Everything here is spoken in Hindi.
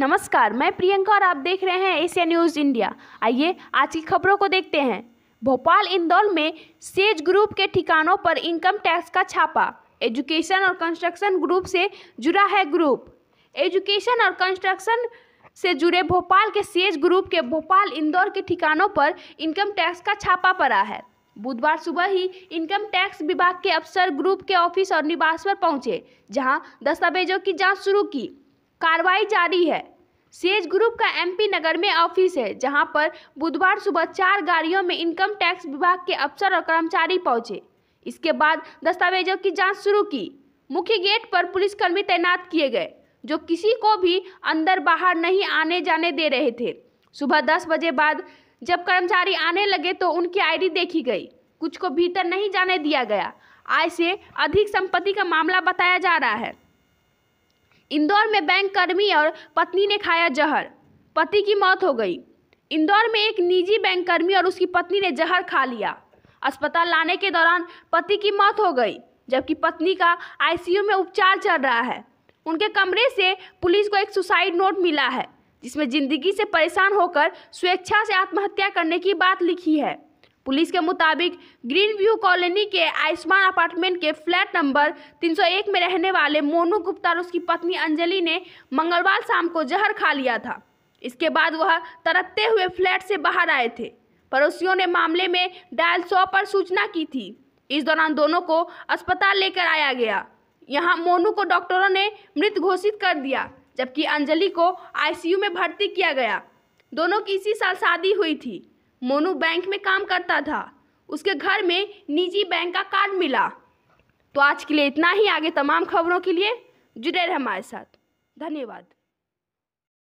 नमस्कार मैं प्रियंका और आप देख रहे हैं एशिया न्यूज़ इंडिया आइए आज की खबरों को देखते हैं भोपाल इंदौर में सेज ग्रुप के ठिकानों पर इनकम टैक्स का छापा एजुकेशन और कंस्ट्रक्शन ग्रुप से जुड़ा है ग्रुप एजुकेशन और कंस्ट्रक्शन से जुड़े भोपाल के सेज ग्रुप के भोपाल इंदौर के ठिकानों पर इनकम टैक्स का छापा पड़ा है बुधवार सुबह ही इनकम टैक्स विभाग के अफसर ग्रुप के ऑफिस और निवास पर पहुंचे जहां दस्तावेजों की जांच शुरू की कार्रवाई जारी है सेज ग्रुप का एमपी नगर में ऑफिस है जहां पर बुधवार सुबह चार गाड़ियों में इनकम टैक्स विभाग के अफसर और कर्मचारी पहुंचे इसके बाद दस्तावेजों की जांच शुरू की मुख्य गेट पर पुलिसकर्मी तैनात किए गए जो किसी को भी अंदर बाहर नहीं आने जाने दे रहे थे सुबह दस बजे बाद जब कर्मचारी आने लगे तो उनकी आईडी देखी गई कुछ को भीतर नहीं जाने दिया गया आय से अधिक संपत्ति का मामला बताया जा रहा है इंदौर में बैंक कर्मी और पत्नी ने खाया जहर पति की मौत हो गई इंदौर में एक निजी बैंक कर्मी और उसकी पत्नी ने जहर खा लिया अस्पताल लाने के दौरान पति की मौत हो गई जबकि पत्नी का आईसीयू में उपचार चल रहा है उनके कमरे से पुलिस को एक सुसाइड नोट मिला है जिसमें जिंदगी से परेशान होकर स्वेच्छा से आत्महत्या करने की बात लिखी है पुलिस के मुताबिक ग्रीन व्यू कॉलोनी के आयुष्मान अपार्टमेंट के फ्लैट नंबर 301 में रहने वाले मोनू गुप्ता और उसकी पत्नी अंजलि ने मंगलवार शाम को जहर खा लिया था इसके बाद वह तरपते हुए फ्लैट से बाहर आए थे पड़ोसियों ने मामले में डायल सौ पर सूचना की थी इस दौरान दोनों को अस्पताल लेकर आया गया यहाँ मोनू को डॉक्टरों ने मृत घोषित कर दिया जबकि अंजलि को आईसीयू में भर्ती किया गया दोनों की इसी साल शादी हुई थी मोनू बैंक में काम करता था उसके घर में निजी बैंक का कार्ड मिला तो आज के लिए इतना ही आगे तमाम खबरों के लिए जुड़े रहे हमारे साथ धन्यवाद